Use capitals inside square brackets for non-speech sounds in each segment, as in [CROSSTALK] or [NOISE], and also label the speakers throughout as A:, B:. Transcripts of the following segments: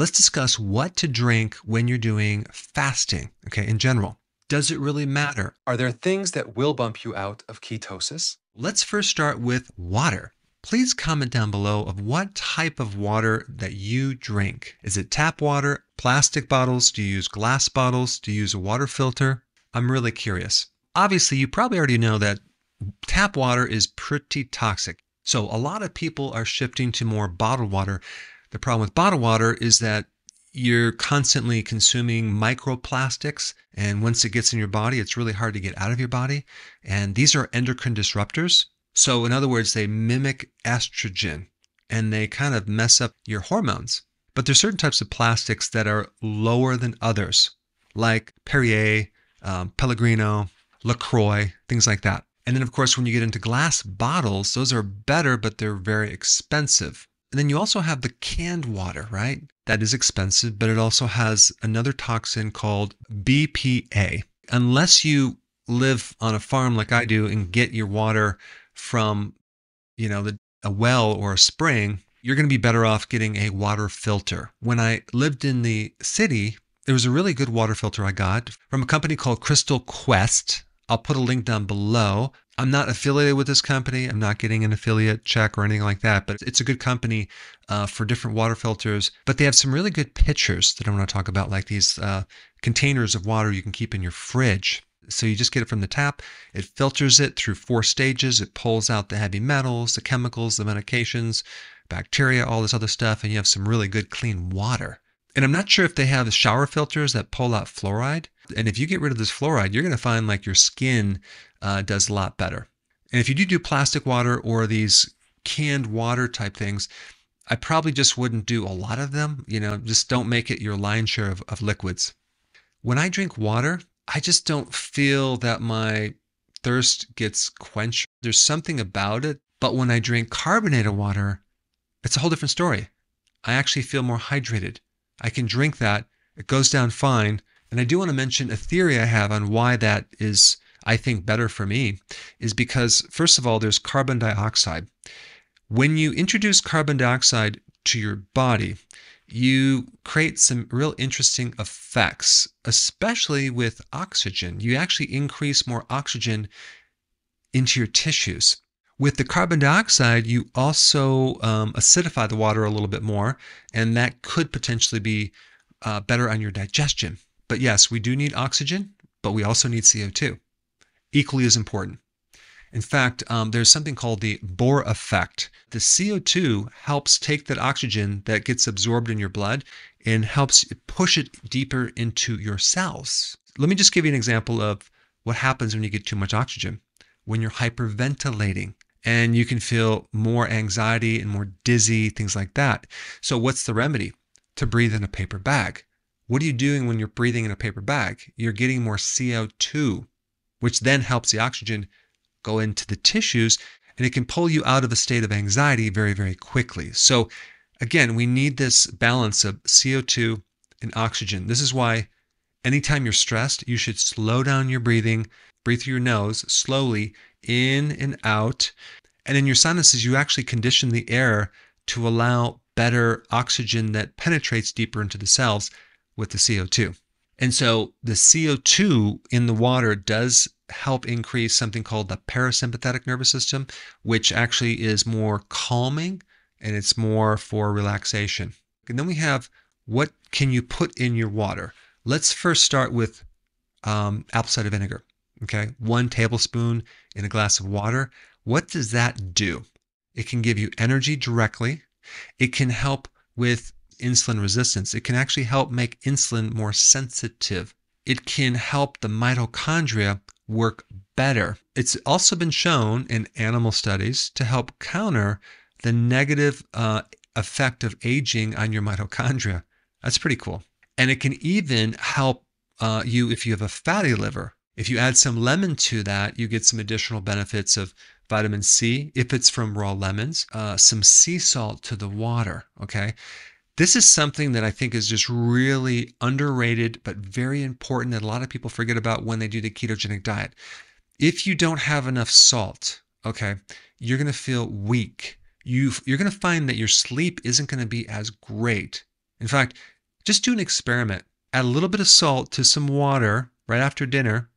A: let's discuss what to drink when you're doing fasting, okay, in general. Does it really matter? Are there things that will bump you out of ketosis? Let's first start with water. Please comment down below of what type of water that you drink. Is it tap water, plastic bottles? Do you use glass bottles? Do you use a water filter? I'm really curious. Obviously, you probably already know that tap water is pretty toxic. So a lot of people are shifting to more bottled water the problem with bottled water is that you're constantly consuming microplastics. And once it gets in your body, it's really hard to get out of your body. And these are endocrine disruptors. So, in other words, they mimic estrogen and they kind of mess up your hormones. But there's certain types of plastics that are lower than others, like Perrier, um, Pellegrino, LaCroix, things like that. And then, of course, when you get into glass bottles, those are better, but they're very expensive. And then you also have the canned water, right? That is expensive, but it also has another toxin called BPA. Unless you live on a farm like I do and get your water from, you know, the, a well or a spring, you're going to be better off getting a water filter. When I lived in the city, there was a really good water filter I got from a company called Crystal Quest. I'll put a link down below. I'm not affiliated with this company. I'm not getting an affiliate check or anything like that, but it's a good company uh, for different water filters. But they have some really good pictures that I want to talk about, like these uh, containers of water you can keep in your fridge. So you just get it from the tap, it filters it through four stages, it pulls out the heavy metals, the chemicals, the medications, bacteria, all this other stuff, and you have some really good clean water. And I'm not sure if they have shower filters that pull out fluoride. And if you get rid of this fluoride, you're going to find like your skin uh, does a lot better. And if you do do plastic water or these canned water type things, I probably just wouldn't do a lot of them. You know, just don't make it your lion's share of, of liquids. When I drink water, I just don't feel that my thirst gets quenched. There's something about it. But when I drink carbonated water, it's a whole different story. I actually feel more hydrated. I can drink that. It goes down fine. And I do want to mention a theory I have on why that is, I think, better for me, is because, first of all, there's carbon dioxide. When you introduce carbon dioxide to your body, you create some real interesting effects, especially with oxygen. You actually increase more oxygen into your tissues. With the carbon dioxide, you also um, acidify the water a little bit more, and that could potentially be uh, better on your digestion. But yes, we do need oxygen, but we also need CO2. Equally as important. In fact, um, there's something called the Bohr effect. The CO2 helps take that oxygen that gets absorbed in your blood and helps push it deeper into your cells. Let me just give you an example of what happens when you get too much oxygen. When you're hyperventilating, and you can feel more anxiety and more dizzy, things like that. So, what's the remedy? To breathe in a paper bag. What are you doing when you're breathing in a paper bag? You're getting more CO2, which then helps the oxygen go into the tissues and it can pull you out of a state of anxiety very, very quickly. So, again, we need this balance of CO2 and oxygen. This is why anytime you're stressed, you should slow down your breathing, breathe through your nose slowly in and out. And in your sinuses, you actually condition the air to allow better oxygen that penetrates deeper into the cells with the CO2. And so the CO2 in the water does help increase something called the parasympathetic nervous system, which actually is more calming and it's more for relaxation. And then we have what can you put in your water? Let's first start with um, apple cider vinegar. Okay, one tablespoon in a glass of water. What does that do? It can give you energy directly. It can help with insulin resistance. It can actually help make insulin more sensitive. It can help the mitochondria work better. It's also been shown in animal studies to help counter the negative uh, effect of aging on your mitochondria. That's pretty cool. And it can even help uh, you if you have a fatty liver. If you add some lemon to that, you get some additional benefits of vitamin C if it's from raw lemons, uh, some sea salt to the water, okay? This is something that I think is just really underrated, but very important that a lot of people forget about when they do the ketogenic diet. If you don't have enough salt, okay, you're going to feel weak. you you're going to find that your sleep isn't going to be as great. In fact, just do an experiment. Add a little bit of salt to some water right after dinner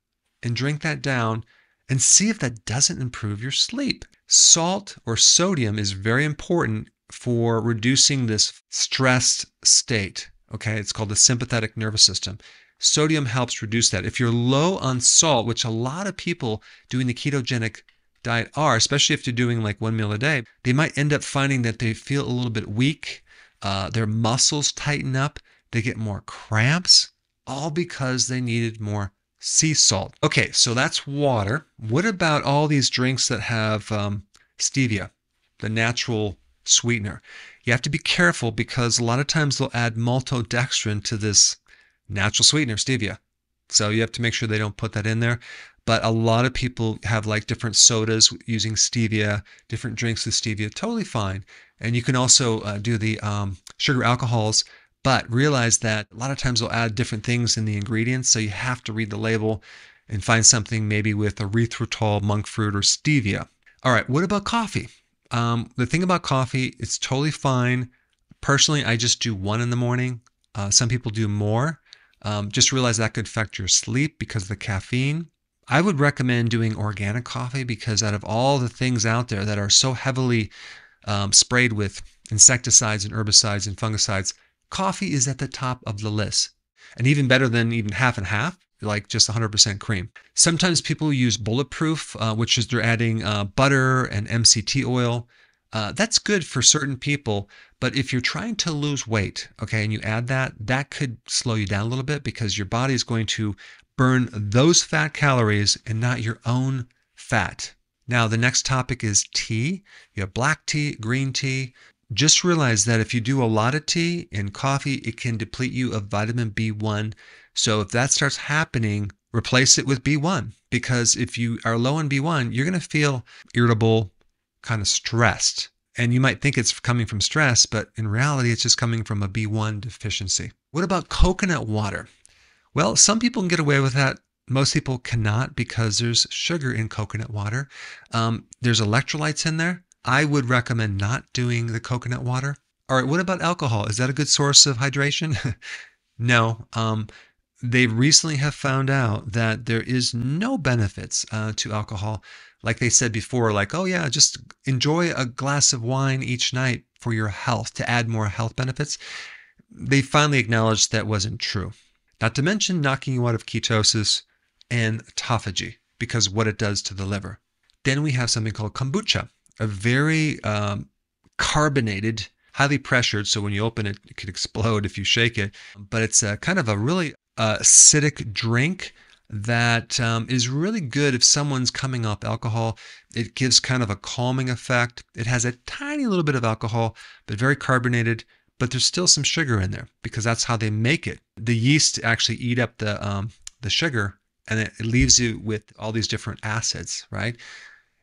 A: and drink that down and see if that doesn't improve your sleep. Salt or sodium is very important for reducing this stressed state. Okay, it's called the sympathetic nervous system. Sodium helps reduce that. If you're low on salt, which a lot of people doing the ketogenic diet are, especially if they're doing like one meal a day, they might end up finding that they feel a little bit weak, uh, their muscles tighten up, they get more cramps, all because they needed more sea salt. Okay, so that's water. What about all these drinks that have um, stevia, the natural sweetener. You have to be careful because a lot of times they'll add maltodextrin to this natural sweetener, stevia. So you have to make sure they don't put that in there. But a lot of people have like different sodas using stevia, different drinks with stevia, totally fine. And you can also uh, do the um, sugar alcohols, but realize that a lot of times they'll add different things in the ingredients. So you have to read the label and find something maybe with erythritol, monk fruit, or stevia. All right, what about coffee? Um, the thing about coffee, it's totally fine. Personally, I just do one in the morning. Uh, some people do more. Um, just realize that could affect your sleep because of the caffeine. I would recommend doing organic coffee because out of all the things out there that are so heavily um, sprayed with insecticides and herbicides and fungicides, coffee is at the top of the list. And even better than even half and half, like just 100% cream. Sometimes people use bulletproof, uh, which is they're adding uh, butter and MCT oil. Uh, that's good for certain people, but if you're trying to lose weight, okay, and you add that, that could slow you down a little bit because your body is going to burn those fat calories and not your own fat. Now, the next topic is tea. You have black tea, green tea, just realize that if you do a lot of tea and coffee, it can deplete you of vitamin B1. So if that starts happening, replace it with B1 because if you are low in B1, you're going to feel irritable, kind of stressed. And you might think it's coming from stress, but in reality, it's just coming from a B1 deficiency. What about coconut water? Well, some people can get away with that. Most people cannot because there's sugar in coconut water. Um, there's electrolytes in there. I would recommend not doing the coconut water. All right, what about alcohol? Is that a good source of hydration? [LAUGHS] no. Um, they recently have found out that there is no benefits uh, to alcohol. Like they said before, like, oh yeah, just enjoy a glass of wine each night for your health to add more health benefits. They finally acknowledged that wasn't true. Not to mention knocking you out of ketosis and autophagy because what it does to the liver. Then we have something called kombucha a very um, carbonated, highly pressured. So when you open it, it could explode if you shake it. But it's a kind of a really uh, acidic drink that um, is really good if someone's coming off alcohol. It gives kind of a calming effect. It has a tiny little bit of alcohol, but very carbonated. But there's still some sugar in there because that's how they make it. The yeast actually eat up the um, the sugar, and it, it leaves you with all these different acids, right?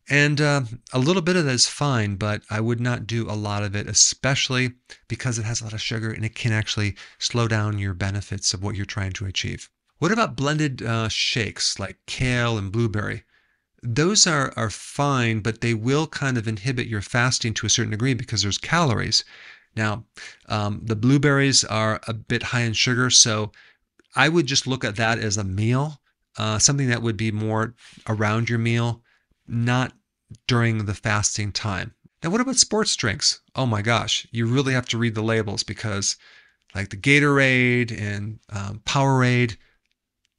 A: And uh, a little bit of that is fine, but I would not do a lot of it, especially because it has a lot of sugar and it can actually slow down your benefits of what you're trying to achieve. What about blended uh, shakes like kale and blueberry? Those are, are fine, but they will kind of inhibit your fasting to a certain degree because there's calories. Now, um, the blueberries are a bit high in sugar, so I would just look at that as a meal, uh, something that would be more around your meal not during the fasting time. Now, what about sports drinks? Oh my gosh, you really have to read the labels because, like the Gatorade and um, Powerade,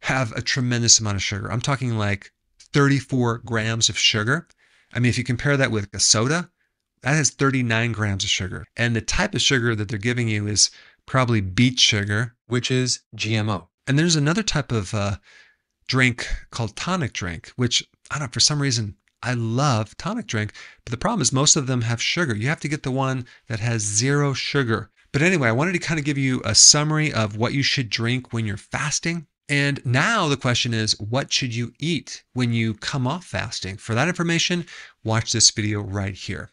A: have a tremendous amount of sugar. I'm talking like 34 grams of sugar. I mean, if you compare that with a soda, that has 39 grams of sugar. And the type of sugar that they're giving you is probably beet sugar, which is GMO. And there's another type of uh, drink called tonic drink, which I don't know, for some reason, I love tonic drink, but the problem is most of them have sugar. You have to get the one that has zero sugar. But anyway, I wanted to kind of give you a summary of what you should drink when you're fasting. And now the question is, what should you eat when you come off fasting? For that information, watch this video right here.